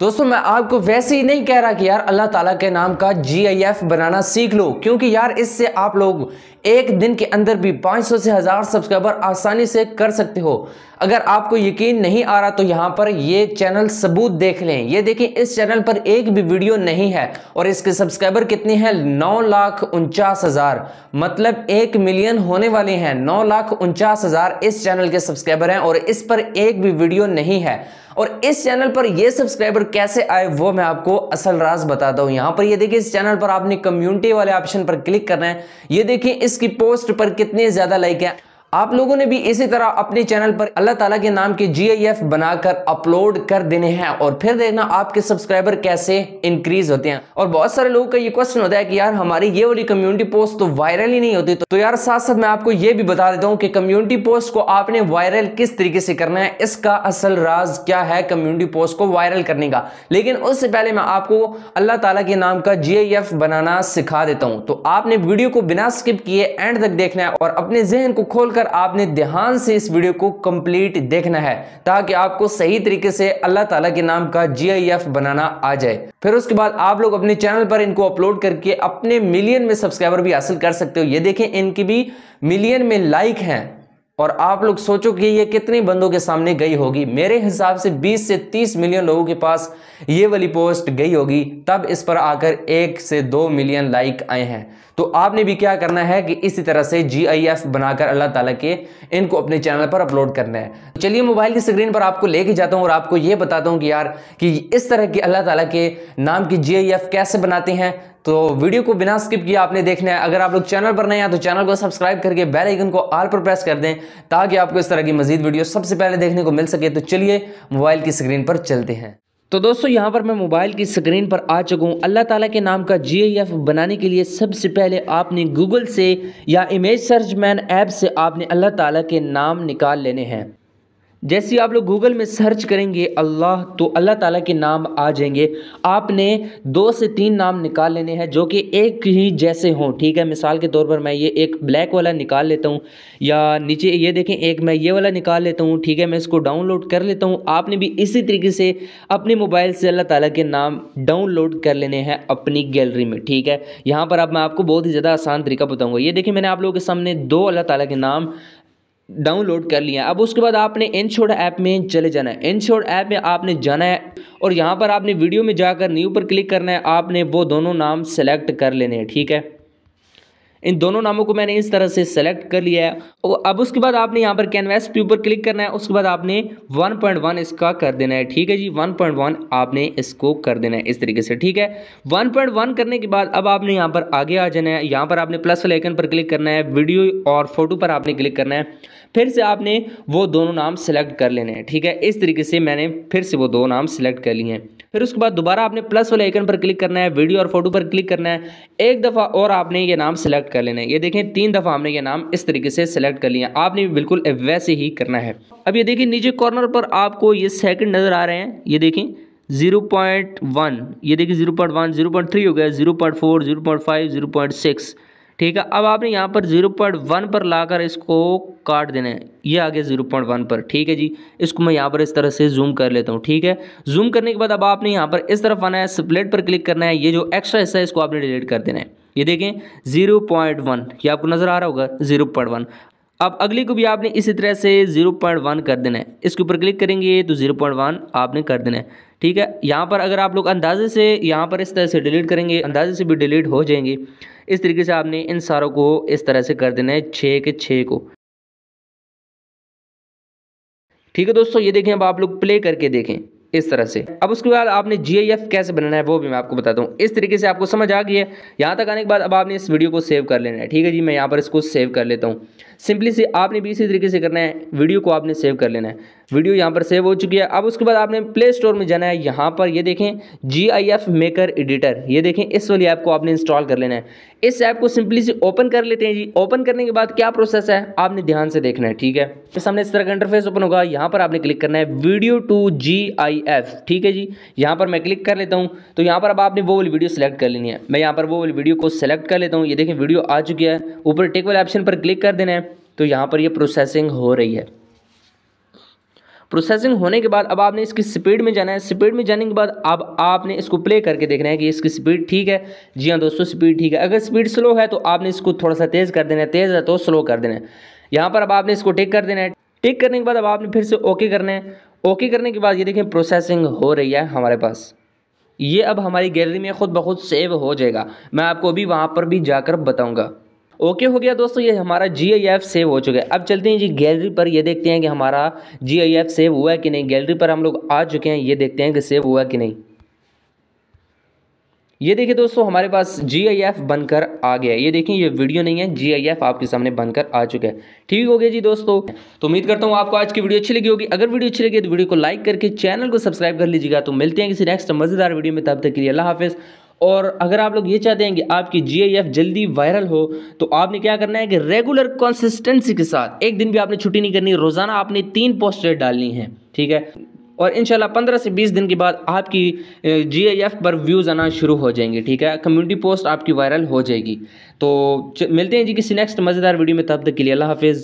दोस्तों मैं आपको वैसे ही नहीं कह रहा कि यार अल्लाह ताला के नाम का एफ बनाना सीख लो क्योंकि यार इससे आप लोग एक दिन के अंदर भी 500 से हज़ार सब्सक्राइबर आसानी से कर सकते हो अगर आपको यकीन नहीं आ रहा तो यहाँ पर ये चैनल सबूत देख लें ये देखें इस चैनल पर एक भी वीडियो नहीं है और इसके सब्सक्राइबर कितने हैं नौ लाख उनचास हज़ार मतलब एक मिलियन होने वाले हैं नौ लाख उनचास हज़ार इस चैनल के सब्सक्राइबर हैं और इस पर एक भी वीडियो नहीं है और इस चैनल पर ये सब्सक्राइबर कैसे आए वो मैं आपको असल राज बताता हूँ यहाँ पर ये देखिए इस चैनल पर आपने कम्युनिटी वाले ऑप्शन पर क्लिक करना है ये देखिए इसकी पोस्ट पर कितने ज़्यादा लाइक है आप लोगों ने भी इसी तरह अपने चैनल पर अल्लाह ताला के नाम के जीआईएफ बनाकर अपलोड कर देने हैं और फिर देखना आपके सब्सक्राइबर कैसे इंक्रीज होते हैं और बहुत सारे लोगों का ये क्वेश्चन होता है कि यार हमारी ये वाली कम्युनिटी पोस्ट तो वायरल ही नहीं होती तो, यार साथ साथ मैं आपको ये भी बता देता हूँ कि कम्युनिटी पोस्ट को आपने वायरल किस तरीके से करना है इसका असल राज क्या है कम्युनिटी पोस्ट को वायरल करने का लेकिन उससे पहले मैं आपको अल्लाह ताला के नाम का जी बनाना सिखा देता हूँ तो आपने वीडियो को बिना स्किप किए एंड तक देखना है और अपने जहन को खोलकर अगर आपने ध्यान से इस वीडियो को कंप्लीट देखना है ताकि आपको सही तरीके से अल्लाह ताला के नाम का जीआईएफ बनाना आ जाए फिर उसके बाद आप लोग अपने चैनल पर इनको अपलोड करके अपने मिलियन में सब्सक्राइबर भी हासिल कर सकते हो ये देखें इनकी भी मिलियन में लाइक हैं और आप लोग सोचो कि ये कितने बंदों के सामने गई होगी मेरे हिसाब से 20 से 30 मिलियन लोगों के पास ये वाली पोस्ट गई होगी तब इस पर आकर एक से दो मिलियन लाइक आए हैं तो आपने भी क्या करना है कि इसी तरह से जी आई एफ बनाकर अल्लाह ताला के इनको अपने चैनल पर अपलोड करना है तो चलिए मोबाइल की स्क्रीन पर आपको लेके जाता हूँ और आपको ये बताता हूँ कि यार कि इस तरह की अल्लाह तला के नाम की जी आई एफ कैसे बनाते हैं तो वीडियो को बिना स्किप किए आपने देखना है अगर आप लोग चैनल पर नए हैं तो चैनल को सब्सक्राइब करके बेल आइकन को आल पर प्रेस कर दें ताकि आपको इस तरह की मजीद वीडियो सबसे पहले देखने को मिल सके तो चलिए मोबाइल की स्क्रीन पर चलते हैं तो दोस्तों यहाँ पर मैं मोबाइल की स्क्रीन पर आ चुका हूँ अल्लाह ताला के नाम का एफ बनाने के लिए सबसे पहले आपने गूगल से या इमेज सर्च मैन ऐप से आपने अल्लाह ताला के नाम निकाल लेने हैं जैसे आप लोग गूगल में सर्च करेंगे अल्लाह तो अल्लाह ताला के नाम आ जाएंगे आपने दो से तीन नाम निकाल लेने हैं जो कि एक ही जैसे हों ठीक है मिसाल के तौर पर मैं ये एक ब्लैक वाला निकाल लेता हूँ या नीचे ये देखें एक मैं ये वाला निकाल लेता हूँ ठीक है मैं इसको डाउनलोड कर लेता हूँ आपने भी इसी तरीके से अपने मोबाइल से अल्लाह ताली के नाम डाउनलोड कर लेने हैं अपनी गैलरी में ठीक है यहाँ पर अब मैं आपको बहुत ही ज़्यादा आसान तरीका बताऊँगा ये देखें मैंने आप लोगों के सामने दो अल्लाह ताली के नाम डाउनलोड कर लिया अब उसके बाद आपने इनशॉट ऐप में चले जाना है इनशॉट ऐप में आपने जाना है और यहाँ पर आपने वीडियो में जाकर न्यू पर क्लिक करना है आपने वो दोनों नाम सेलेक्ट कर लेने हैं ठीक है इन दोनों नामों को मैंने इस तरह से सेलेक्ट कर लिया है और अब उसके बाद आपने यहाँ पर कैनवास के ऊपर क्लिक करना है उसके बाद आपने 1.1 इसका कर देना है ठीक है जी 1.1 आपने इसको कर देना है इस तरीके से ठीक है 1.1 करने के बाद अब आपने यहाँ पर आगे आ जाना है यहाँ पर आपने प्लस वाले पर क्लिक करना है वीडियो और फोटो पर आपने क्लिक करना है फिर से आपने वो दोनों नाम सेलेक्ट कर लेने हैं ठीक है इस तरीके से मैंने फिर से वो दो नाम सेलेक्ट कर लिए हैं फिर उसके बाद दोबारा आपने प्लस वाले आइकन पर क्लिक करना है वीडियो और फोटो पर क्लिक करना है एक दफ़ा और आपने ये नाम सेलेक्ट कर लेना है ये देखें तीन दफ़ा हमने ये नाम इस तरीके से सेलेक्ट कर लिया आपने भी बिल्कुल वैसे ही करना है अब ये देखिए नीचे कॉर्नर पर आपको ये सेकंड नज़र आ रहे हैं ये देखें 0.1 ये देखिए 0.1 0.3 हो गया 0.4 0.5 0.6 ठीक है अब आपने यहाँ पर जीरो पॉइंट वन पर लाकर इसको काट देना है ये आ गया जीरो पॉइंट वन पर ठीक है जी इसको मैं यहाँ पर इस तरह से जूम कर लेता हूँ ठीक है जूम करने के बाद अब आपने यहाँ पर इस तरफ आना है स्प्लेट पर क्लिक करना है ये जो एक्स्ट्रा हिस्सा है इसको आपने डिलीट कर देना है ये देखें जीरो पॉइंट वन ये आपको नज़र आ रहा होगा जीरो पॉइंट वन अब अगले को भी आपने इसी तरह से जीरो पॉइंट वन कर देना है इसके ऊपर क्लिक करेंगे तो जीरो पॉइंट वन आपने कर देना है ठीक है यहाँ पर अगर आप लोग अंदाजे से यहाँ पर इस तरह से डिलीट करेंगे अंदाजे से भी डिलीट हो जाएंगे इस तरीके से आपने इन सारों को इस तरह से कर देना है छः के छः को ठीक है दोस्तों ये देखें अब आप लोग प्ले करके देखें इस तरह से अब उसके बाद आपने जी कैसे बनाना है वो भी मैं आपको बताता हूँ इस तरीके से आपको समझ आ गई है यहाँ तक आने के बाद अब आपने इस वीडियो को सेव कर लेना है ठीक है जी मैं यहाँ पर इसको सेव कर लेता हूँ सिंपली से आपने भी इसी तरीके से करना है वीडियो को आपने सेव कर लेना है वीडियो यहाँ पर सेव हो चुकी है अब उसके बाद आपने प्ले स्टोर में जाना है यहाँ पर ये देखें G I F maker editor ये देखें इस वाली ऐप को आपने इंस्टॉल कर लेना है इस ऐप को सिंपली से ओपन कर लेते हैं जी ओपन करने के बाद क्या प्रोसेस है आपने ध्यान से देखना है ठीक है तो सामने इस तरह का इंटरफेस ओपन होगा यहाँ पर आपने क्लिक करना है video to G I F ठीक है जी यहाँ पर मैं क्लिक कर लेता हूँ तो यहाँ पर अब आपने वो वाली वीडियो सेलेक्ट कर लेनी है मैं यहाँ पर वो वाली वीडियो को सेलेक्ट कर लेता हूँ ये देखें वीडियो आ चुकी है ऊपर टेक वाले ऑप्शन पर क्लिक कर देना है तो यहाँ पर ये यह प्रोसेसिंग हो रही है प्रोसेसिंग होने के बाद अब आपने इसकी स्पीड में जाना है स्पीड में जाने के बाद अब आपने इसको प्ले करके देखना है कि इसकी स्पीड ठीक है जी हाँ दोस्तों स्पीड ठीक है अगर स्पीड स्लो है तो आपने इसको थोड़ा सा तेज़ कर देना है तेज़ है तो स्लो कर देना है यहाँ पर अब आपने इसको टिक कर देना है टिक करने के बाद अब आपने फिर से ओके करना है ओके करने के बाद ये देखें प्रोसेसिंग हो रही है हमारे पास ये अब हमारी गैलरी में खुद बहुत सेव हो जाएगा मैं आपको अभी वहाँ पर भी जाकर बताऊँगा ओके हो गया दोस्तों ये हमारा जी आई एफ सेव हो चुका है अब चलते हैं जी गैलरी पर ये देखते हैं कि हमारा जी आई एफ सेव हुआ है कि नहीं गैलरी पर हम लोग आ चुके हैं ये देखते हैं कि सेव हुआ कि नहीं ये देखिए दोस्तों हमारे पास जी आई एफ बनकर आ गया है ये देखिए ये वीडियो नहीं है जी आई एफ आपके सामने बनकर आ चुका है ठीक हो गया जी दोस्तों तो उम्मीद करता हूँ आपको आज की वीडियो अच्छी लगी होगी अगर वीडियो अच्छी लगी तो वीडियो को लाइक करके चैनल को सब्सक्राइब कर लीजिएगा तो मिलते हैं किसी नेक्स्ट मज़ेदार वीडियो में तब तक के लिए अल्लाह हाफिज़ और अगर आप लोग ये चाहते हैं कि आपकी जी जल्दी वायरल हो तो आपने क्या करना है कि रेगुलर कंसिस्टेंसी के साथ एक दिन भी आपने छुट्टी नहीं करनी रोज़ाना आपने तीन पोस्टर डालनी है ठीक है और इन पंद्रह से बीस दिन के बाद आपकी जी पर व्यूज़ आना शुरू हो जाएंगे ठीक है कम्युनिटी पोस्ट आपकी वायरल हो जाएगी तो मिलते हैं जी किसी नेक्स्ट मज़ेदार वीडियो में तब तक के लिए अल्लाह हाफिज़